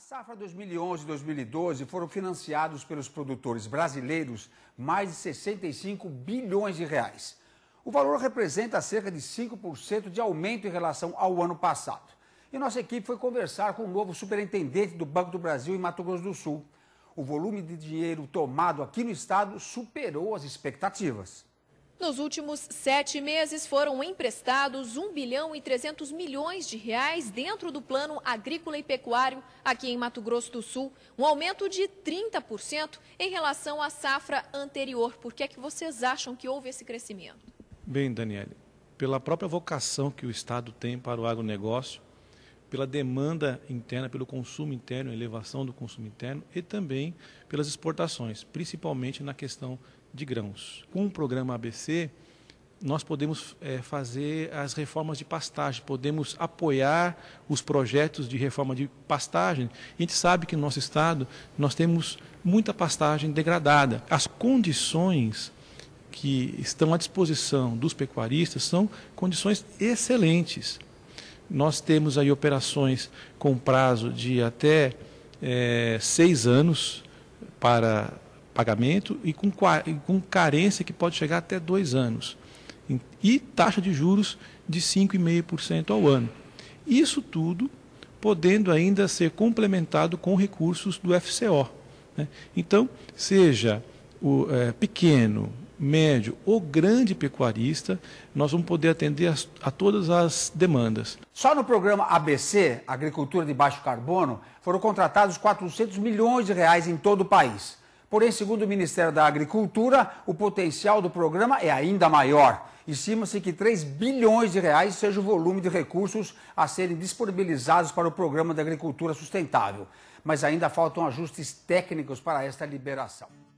A safra 2011 e 2012 foram financiados pelos produtores brasileiros mais de 65 bilhões de reais. O valor representa cerca de 5% de aumento em relação ao ano passado. E nossa equipe foi conversar com o novo superintendente do Banco do Brasil em Mato Grosso do Sul. O volume de dinheiro tomado aqui no estado superou as expectativas. Nos últimos sete meses foram emprestados 1 bilhão e 300 milhões de reais dentro do Plano Agrícola e Pecuário aqui em Mato Grosso do Sul, um aumento de 30% em relação à safra anterior. Por que é que vocês acham que houve esse crescimento? Bem, Daniele, pela própria vocação que o Estado tem para o agronegócio, pela demanda interna, pelo consumo interno, elevação do consumo interno e também pelas exportações, principalmente na questão de grãos. Com o programa ABC, nós podemos é, fazer as reformas de pastagem, podemos apoiar os projetos de reforma de pastagem. A gente sabe que no nosso estado nós temos muita pastagem degradada. As condições que estão à disposição dos pecuaristas são condições excelentes nós temos aí operações com prazo de até é, seis anos para pagamento e com, com carência que pode chegar até dois anos. E taxa de juros de 5,5% ao ano. Isso tudo podendo ainda ser complementado com recursos do FCO. Né? Então, seja o é, pequeno, médio ou grande pecuarista, nós vamos poder atender as, a todas as demandas. Só no programa ABC, Agricultura de Baixo Carbono, foram contratados 400 milhões de reais em todo o país. Porém, segundo o Ministério da Agricultura, o potencial do programa é ainda maior. Estima-se que 3 bilhões de reais seja o volume de recursos a serem disponibilizados para o Programa de Agricultura Sustentável. Mas ainda faltam ajustes técnicos para esta liberação.